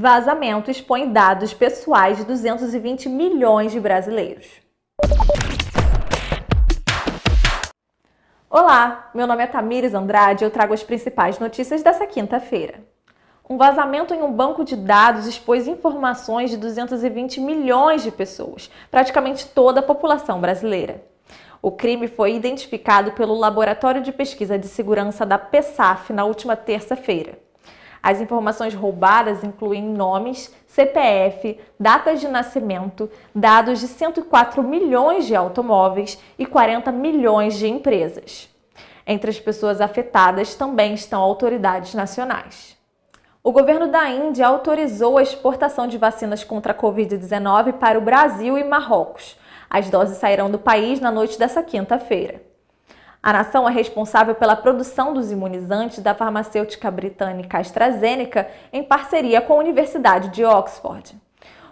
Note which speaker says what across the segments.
Speaker 1: Vazamento expõe dados pessoais de 220 milhões de brasileiros. Olá, meu nome é Tamires Andrade e eu trago as principais notícias dessa quinta-feira. Um vazamento em um banco de dados expôs informações de 220 milhões de pessoas, praticamente toda a população brasileira. O crime foi identificado pelo Laboratório de Pesquisa de Segurança da PESAF na última terça-feira. As informações roubadas incluem nomes, CPF, datas de nascimento, dados de 104 milhões de automóveis e 40 milhões de empresas. Entre as pessoas afetadas também estão autoridades nacionais. O governo da Índia autorizou a exportação de vacinas contra a Covid-19 para o Brasil e Marrocos. As doses sairão do país na noite dessa quinta-feira. A nação é responsável pela produção dos imunizantes da farmacêutica britânica AstraZeneca em parceria com a Universidade de Oxford.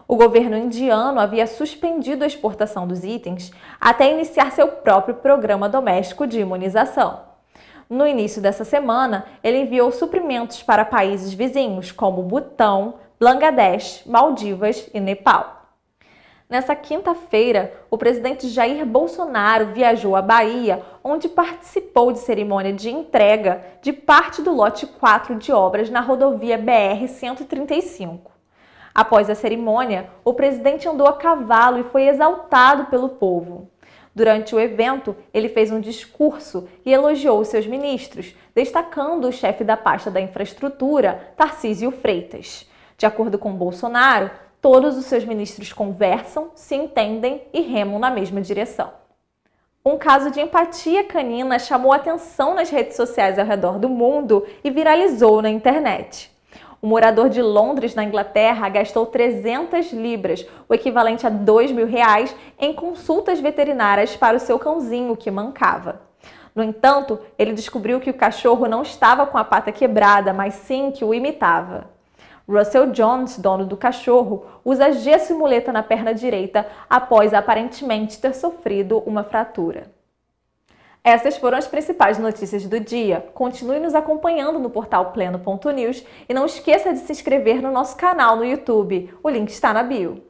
Speaker 1: O governo indiano havia suspendido a exportação dos itens até iniciar seu próprio programa doméstico de imunização. No início dessa semana, ele enviou suprimentos para países vizinhos como Butão, Bangladesh, Maldivas e Nepal. Nessa quinta-feira, o presidente Jair Bolsonaro viajou à Bahia, onde participou de cerimônia de entrega de parte do lote 4 de obras na rodovia BR-135. Após a cerimônia, o presidente andou a cavalo e foi exaltado pelo povo. Durante o evento, ele fez um discurso e elogiou seus ministros, destacando o chefe da pasta da infraestrutura, Tarcísio Freitas. De acordo com Bolsonaro, todos os seus ministros conversam, se entendem e remam na mesma direção. Um caso de empatia canina chamou atenção nas redes sociais ao redor do mundo e viralizou na internet. Um morador de Londres, na Inglaterra, gastou 300 libras, o equivalente a 2 mil reais, em consultas veterinárias para o seu cãozinho que mancava. No entanto, ele descobriu que o cachorro não estava com a pata quebrada, mas sim que o imitava. Russell Jones, dono do cachorro, usa gesso e muleta na perna direita após aparentemente ter sofrido uma fratura. Essas foram as principais notícias do dia. Continue nos acompanhando no portal pleno.news e não esqueça de se inscrever no nosso canal no YouTube. O link está na bio.